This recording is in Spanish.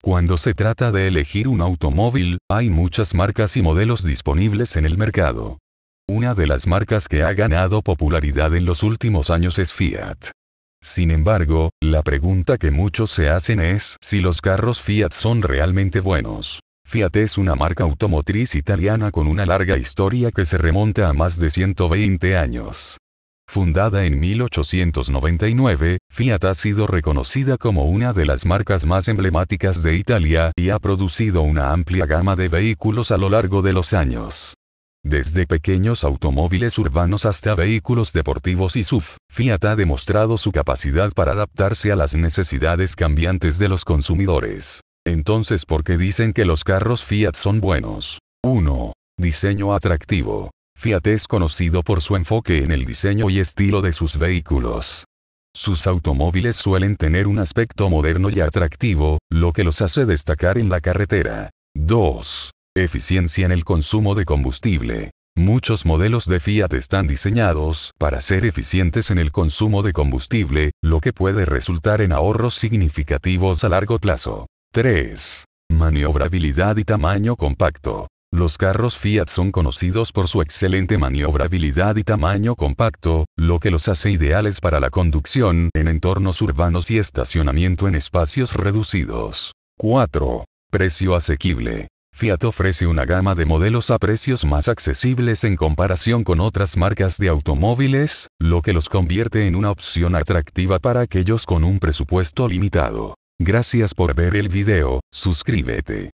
Cuando se trata de elegir un automóvil, hay muchas marcas y modelos disponibles en el mercado. Una de las marcas que ha ganado popularidad en los últimos años es Fiat. Sin embargo, la pregunta que muchos se hacen es si los carros Fiat son realmente buenos. Fiat es una marca automotriz italiana con una larga historia que se remonta a más de 120 años. Fundada en 1899, Fiat ha sido reconocida como una de las marcas más emblemáticas de Italia y ha producido una amplia gama de vehículos a lo largo de los años. Desde pequeños automóviles urbanos hasta vehículos deportivos y SUV, Fiat ha demostrado su capacidad para adaptarse a las necesidades cambiantes de los consumidores. Entonces, ¿por qué dicen que los carros Fiat son buenos? 1. Diseño atractivo. Fiat es conocido por su enfoque en el diseño y estilo de sus vehículos. Sus automóviles suelen tener un aspecto moderno y atractivo, lo que los hace destacar en la carretera. 2. Eficiencia en el consumo de combustible. Muchos modelos de Fiat están diseñados para ser eficientes en el consumo de combustible, lo que puede resultar en ahorros significativos a largo plazo. 3. Maniobrabilidad y tamaño compacto. Los carros Fiat son conocidos por su excelente maniobrabilidad y tamaño compacto, lo que los hace ideales para la conducción en entornos urbanos y estacionamiento en espacios reducidos. 4. Precio asequible. Fiat ofrece una gama de modelos a precios más accesibles en comparación con otras marcas de automóviles, lo que los convierte en una opción atractiva para aquellos con un presupuesto limitado. Gracias por ver el video, suscríbete.